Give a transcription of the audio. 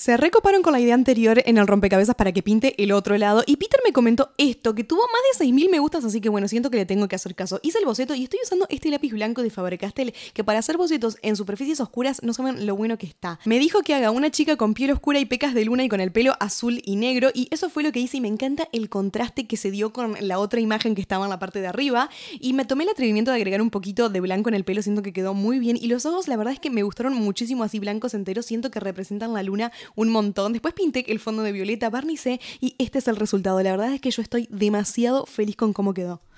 Se recoparon con la idea anterior en el rompecabezas para que pinte el otro lado y Peter me comentó esto, que tuvo más de 6.000 me gustas, así que bueno, siento que le tengo que hacer caso. Hice el boceto y estoy usando este lápiz blanco de Faber-Castell, que para hacer bocetos en superficies oscuras no saben lo bueno que está. Me dijo que haga una chica con piel oscura y pecas de luna y con el pelo azul y negro y eso fue lo que hice y me encanta el contraste que se dio con la otra imagen que estaba en la parte de arriba y me tomé el atrevimiento de agregar un poquito de blanco en el pelo, siento que quedó muy bien y los ojos la verdad es que me gustaron muchísimo así blancos enteros, siento que representan la luna un montón. Después pinté el fondo de violeta, barnicé y este es el resultado. La verdad es que yo estoy demasiado feliz con cómo quedó.